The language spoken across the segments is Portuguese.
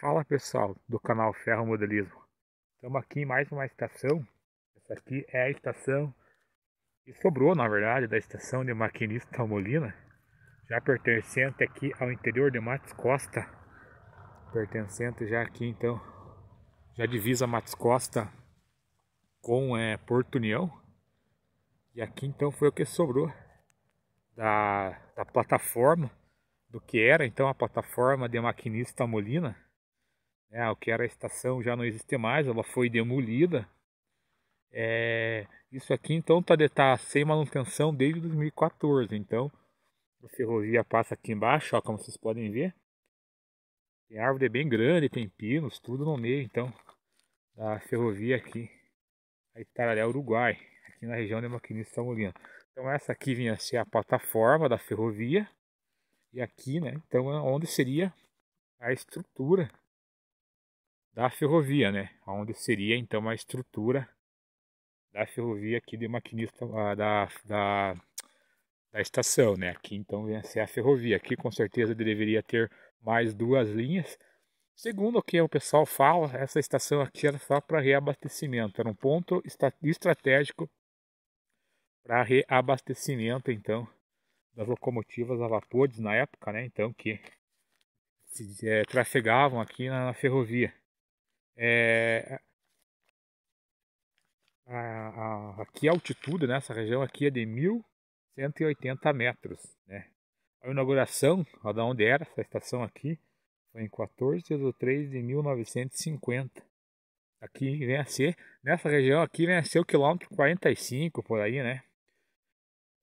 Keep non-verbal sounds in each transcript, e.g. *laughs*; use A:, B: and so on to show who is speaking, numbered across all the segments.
A: Fala pessoal do canal Ferro Modelismo. Estamos aqui em mais uma estação. Essa aqui é a estação que sobrou, na verdade, da estação de Maquinista Molina, já pertencente aqui ao interior de Matos Costa. Pertencente já aqui, então, já divisa Matos Costa com é, Porto União. E aqui, então, foi o que sobrou da, da plataforma do que era então a plataforma de maquinista Molina. É, o que era a estação já não existe mais, ela foi demolida. É, isso aqui então está tá sem manutenção desde 2014. Então a ferrovia passa aqui embaixo, ó, como vocês podem ver. Tem árvore bem grande, tem pinos, tudo no meio então da ferrovia aqui. A Itália Uruguai, aqui na região de Maquinista Molina. Então essa aqui vinha ser a plataforma da ferrovia e aqui, né? Então, é onde seria a estrutura da ferrovia, né? Onde seria então a estrutura da ferrovia aqui de maquinista ah, da, da, da estação, né? Aqui então vem a ser a ferrovia. Aqui com certeza deveria ter mais duas linhas. Segundo o que o pessoal fala, essa estação aqui era só para reabastecimento, era um ponto estratégico para reabastecimento, então das locomotivas a vapores na época, né? Então que se, é, trafegavam aqui na, na ferrovia. É, a, a, aqui a altitude nessa né? região aqui é de 1.180 metros, né? A inauguração, ó, da onde era essa estação aqui, foi em 14 de 3 de 1950. Aqui vem a ser, nessa região aqui vem a ser o quilômetro 45 por aí, né?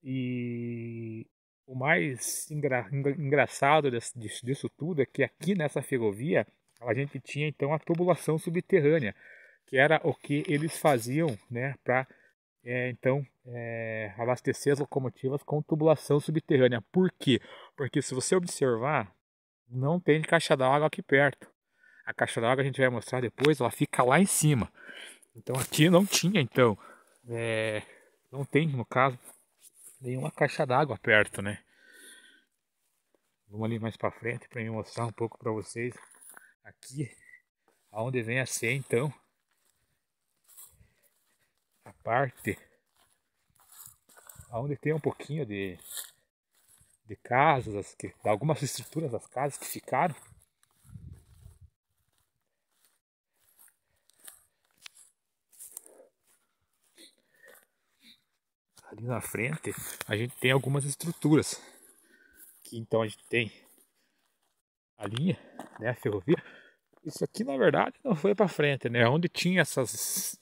A: E o mais engra, engraçado desse, disso tudo é que aqui nessa ferrovia a gente tinha então a tubulação subterrânea, que era o que eles faziam né, para é, então é, abastecer as locomotivas com tubulação subterrânea. Por quê? Porque se você observar, não tem caixa d'água aqui perto. A caixa d'água a gente vai mostrar depois, ela fica lá em cima. Então aqui não tinha, então. É, não tem, no caso, nenhuma caixa d'água perto, né? Vamos ali mais para frente para mostrar um pouco para vocês aqui aonde vem a ser então a parte aonde tem um pouquinho de de casas, que, algumas estruturas das casas que ficaram ali na frente, a gente tem algumas estruturas. Que então a gente tem a linha, né, a ferrovia. Isso aqui na verdade não foi para frente, né? Onde tinha essas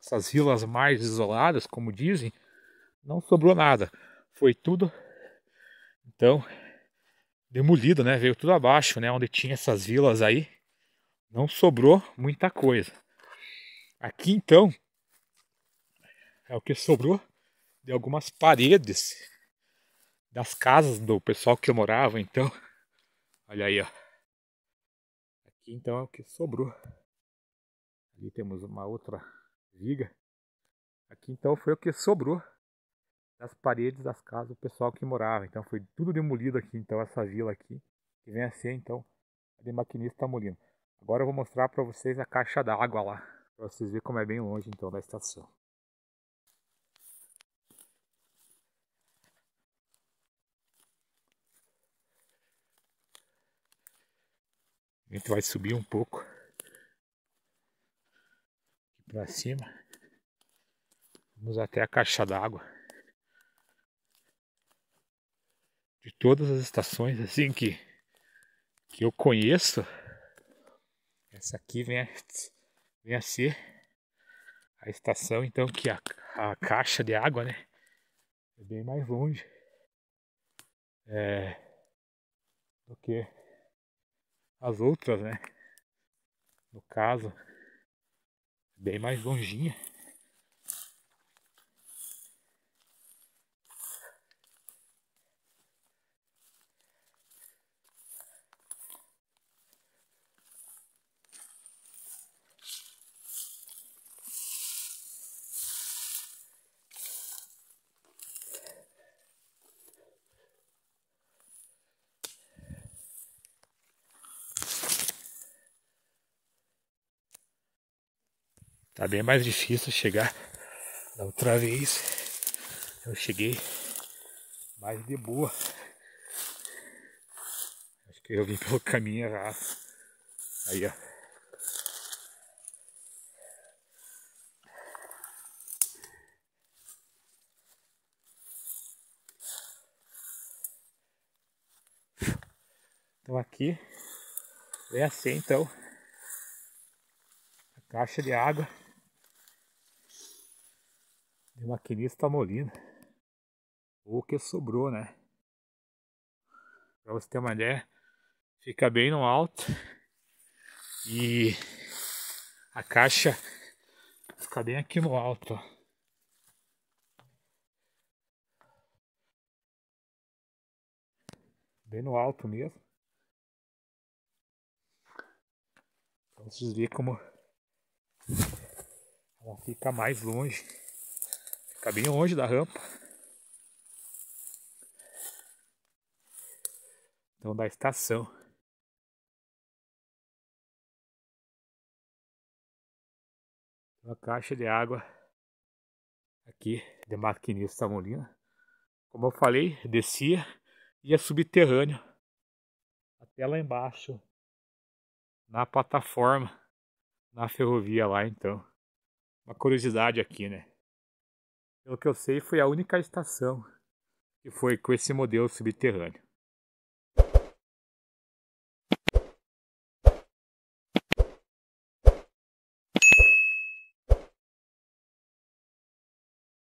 A: essas vilas mais isoladas, como dizem, não sobrou nada. Foi tudo então demolido, né? Veio tudo abaixo, né? Onde tinha essas vilas aí, não sobrou muita coisa. Aqui então é o que sobrou de algumas paredes das casas do pessoal que eu morava, então. *laughs* Olha aí, ó. Aqui então é o que sobrou. Ali temos uma outra viga. Aqui então foi o que sobrou das paredes das casas do pessoal que morava. Então foi tudo demolido aqui, então essa vila aqui, que vem a ser então a de maquinista tá Molino. Agora eu vou mostrar para vocês a caixa d'água lá, para vocês verem como é bem longe então da estação. A gente vai subir um pouco para cima. Vamos até a caixa d'água. De todas as estações assim que que eu conheço, essa aqui vem a, vem a ser a estação então que a, a caixa de água, né, é bem mais longe é, do que as outras, né? No caso, bem mais longinha. Tá bem mais difícil chegar da outra vez. Eu cheguei mais de boa. Acho que eu vim pelo caminho errado. Aí, ó. Então aqui é assim então a caixa de água de maquinista tá Molina. Ou que sobrou, né? Pra você ter uma ideia, fica bem no alto. E a caixa fica bem aqui no alto, bem no alto mesmo. vamos vocês como ela fica mais longe. Tá bem longe da rampa. Então, da estação. Uma caixa de água aqui de maquinista Molina. Como eu falei, descia e é subterrâneo até lá embaixo na plataforma na ferrovia lá então. Uma curiosidade aqui, né? Pelo que eu sei, foi a única estação que foi com esse modelo subterrâneo.